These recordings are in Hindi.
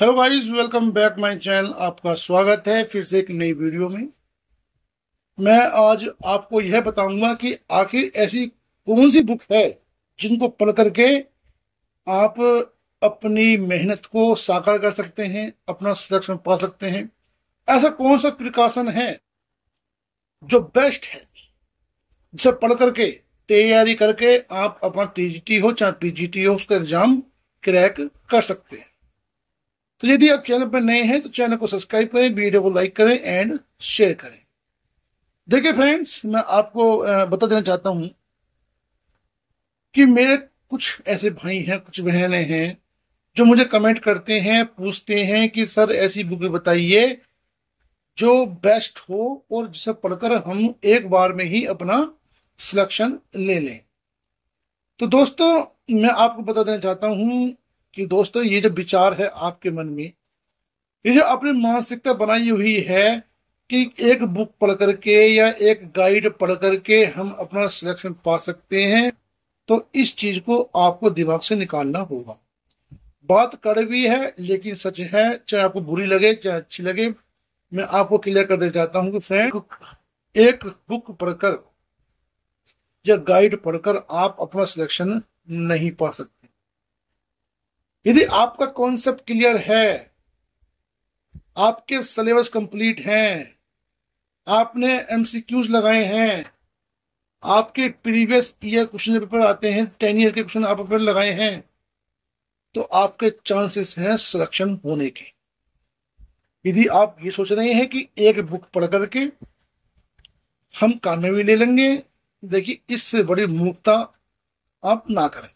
hello guys welcome back my channel आपका स्वागत है फिर से एक नई वीडियो में मैं आज आपको यह बताऊंगा कि आखिर ऐसी कौन सी बुक है जिनको पढ़ करके आप अपनी मेहनत को साकार कर सकते हैं अपना संरक्षण पा सकते हैं ऐसा कौन सा प्रिकॉशन है जो बेस्ट है जिसे पढ़ करके तैयारी करके आप अपना टी हो चाहे पी हो उसका एग्जाम क्रैक कर सकते हैं तो यदि आप चैनल पर नए हैं तो चैनल को सब्सक्राइब करें वीडियो को लाइक करें एंड शेयर करें देखिए फ्रेंड्स मैं आपको बता देना चाहता हूं कि मेरे कुछ ऐसे भाई हैं कुछ बहनें हैं जो मुझे कमेंट करते हैं पूछते हैं कि सर ऐसी बुक बताइए जो बेस्ट हो और जिसे पढ़कर हम एक बार में ही अपना सिलेक्शन ले लें तो दोस्तों मैं आपको बता देना चाहता हूं कि दोस्तों ये जो विचार है आपके मन में ये जो अपनी मानसिकता बनाई हुई है कि एक बुक पढ़ करके या एक गाइड पढ़ करके हम अपना सिलेक्शन पा सकते हैं तो इस चीज को आपको दिमाग से निकालना होगा बात कड़वी है लेकिन सच है चाहे आपको बुरी लगे चाहे अच्छी लगे मैं आपको क्लियर कर देना चाहता हूँ कि फ्रेंड एक बुक पढ़कर या गाइड पढ़कर आप अपना सिलेक्शन नहीं पा सकते यदि आपका कॉन्सेप्ट क्लियर है आपके सिलेबस कंप्लीट हैं आपने एमसीक्यूज लगाए हैं आपके प्रीवियस ईयर क्वेश्चन पेपर आते हैं टेन ईयर के क्वेश्चन आप पेपर लगाए हैं तो आपके चांसेस हैं सिलेक्शन होने के यदि आप ये सोच रहे हैं कि एक बुक पढ़ करके हम कामयाबी ले लेंगे देखिए इससे बड़ी मूर्खता आप ना करें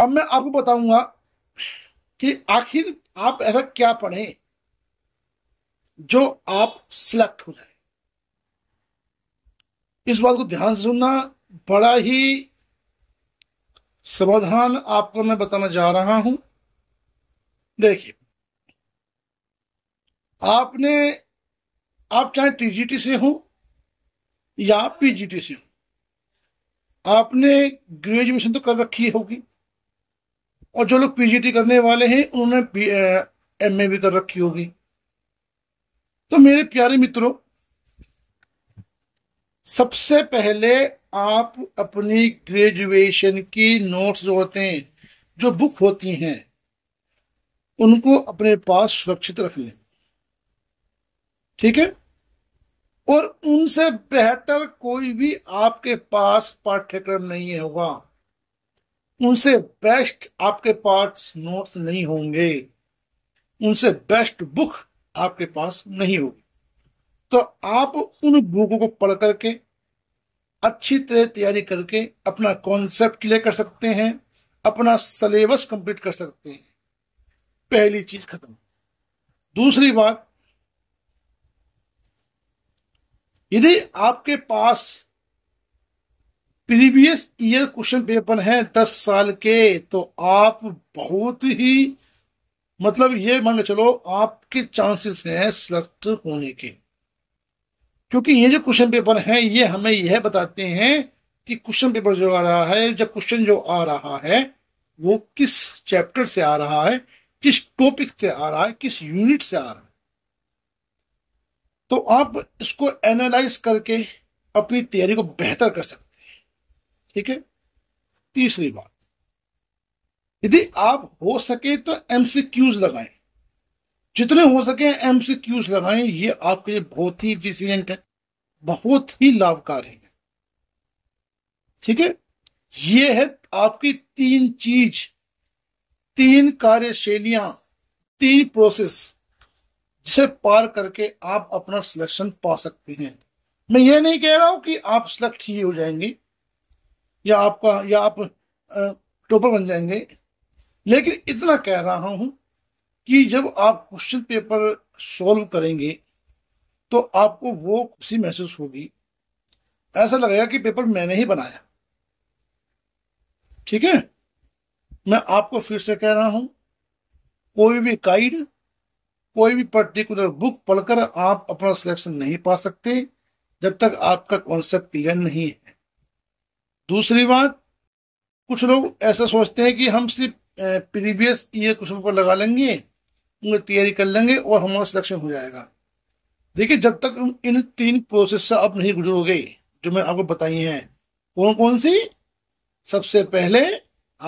अब मैं आपको बताऊंगा कि आखिर आप ऐसा क्या पढ़ें जो आप सिलेक्ट हो जाए इस बात को ध्यान से सुनना बड़ा ही समाधान आपको मैं बताना जा रहा हूं देखिए आपने आप चाहे टीजीटी से हो या पीजीटी से हो आपने ग्रेजुएशन तो कर रखी होगी और जो लोग पीजीटी करने वाले हैं उन्होंने एम ए भी कर रखी होगी तो मेरे प्यारे मित्रों सबसे पहले आप अपनी ग्रेजुएशन की नोट्स जो होते हैं जो बुक होती हैं उनको अपने पास सुरक्षित रख लें ठीक है और उनसे बेहतर कोई भी आपके पास पाठ्यक्रम नहीं होगा उनसे बेस्ट आपके पास नोट्स नहीं होंगे उनसे बेस्ट बुक आपके पास नहीं होगी तो आप उन बुकों को पढ़ करके अच्छी तरह तैयारी करके अपना कॉन्सेप्ट क्लियर कर सकते हैं अपना सिलेबस कंप्लीट कर सकते हैं पहली चीज खत्म दूसरी बात यदि आपके पास प्रीवियस ईयर क्वेश्चन पेपर है दस साल के तो आप बहुत ही मतलब ये मान चलो आपके चांसेस हैं सिलेक्ट होने के क्योंकि ये जो क्वेश्चन पेपर है ये हमें यह बताते हैं कि क्वेश्चन पेपर जो आ रहा है जब क्वेश्चन जो आ रहा है वो किस चैप्टर से आ रहा है किस टॉपिक से आ रहा है किस यूनिट से आ रहा है तो आप इसको एनालाइज करके अपनी तैयारी को बेहतर कर सकते ठीक है तीसरी बात यदि आप हो सके तो एमसीक्यूज लगाएं जितने हो सके एमसीक्यूज लगाएं ये आपके लिए बहुत ही इफिशियंट है बहुत ही लाभकारी है ठीक है ये है आपकी तीन चीज तीन कार्यशैलियां तीन प्रोसेस जिसे पार करके आप अपना सिलेक्शन पा सकते हैं मैं ये नहीं कह रहा हूं कि आप सिलेक्ट ही हो जाएंगे या आपका या आप टॉपर बन जाएंगे लेकिन इतना कह रहा हूं कि जब आप क्वेश्चन पेपर सॉल्व करेंगे तो आपको वो खुशी महसूस होगी ऐसा लगेगा कि पेपर मैंने ही बनाया ठीक है मैं आपको फिर से कह रहा हूं कोई भी गाइड कोई भी पर्टिकुलर बुक पढ़कर आप अपना सिलेक्शन नहीं पा सकते जब तक आपका कॉन्सेप्ट क्लियर नहीं है दूसरी बात कुछ लोग ऐसा सोचते हैं कि हम सिर्फ प्रीवियस ईयर क्वेश्चन पेपर लगा लेंगे उनकी तैयारी कर लेंगे और हमारा सिलेक्शन हो जाएगा देखिए जब तक इन तीन प्रोसेस से आप नहीं गुजरोगे जो मैं आपको बताई है कौन कौन सी सबसे पहले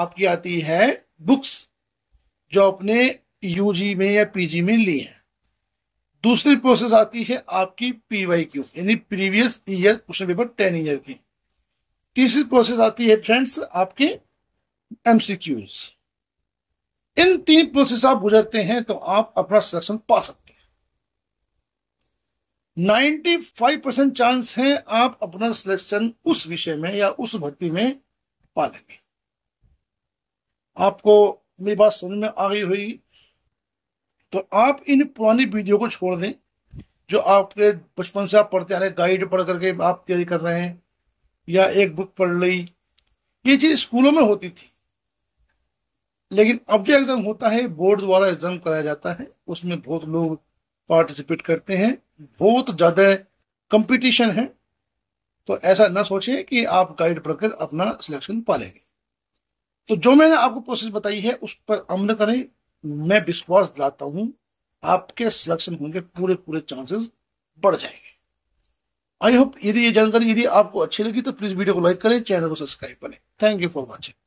आपकी आती है बुक्स जो आपने यूजी में या पीजी में ली है दूसरी प्रोसेस आती है आपकी पीवाई क्यू यानी previous year question paper ten year की तीसरी प्रोसेस आती है फ्रेंड्स आपके एमसीक्यूज इन तीन प्रोसेस आप गुजरते हैं तो आप अपना सिलेक्शन पा सकते हैं 95 परसेंट चांस है आप अपना सिलेक्शन उस विषय में या उस भर्ती में पा लेंगे आपको मेरी बात समझ में आ गई होगी तो आप इन पुरानी वीडियो को छोड़ दें जो आपके बचपन से आप पढ़ते आ रहे गाइड पढ़ करके आप तैयारी कर रहे हैं या एक बुक पढ़ ली ये चीज स्कूलों में होती थी लेकिन अब जो एग्जाम होता है बोर्ड द्वारा एग्जाम कराया जाता है उसमें बहुत लोग पार्टिसिपेट करते हैं बहुत ज्यादा कंपटीशन है तो ऐसा ना सोचे कि आप गाइड पढ़कर अपना सिलेक्शन पालेंगे तो जो मैंने आपको प्रोसेस बताई है उस पर अमल करें मैं विश्वास दिलाता हूं आपके सिलेक्शन होंगे पूरे पूरे चांसेस बढ़ जाएंगे आई होप यदि ये जानकारी यदि आपको अच्छी लगी तो प्लीज वीडियो को लाइक करें चैनल को सब्सक्राइब करें थैंक यू फॉर वॉचिंग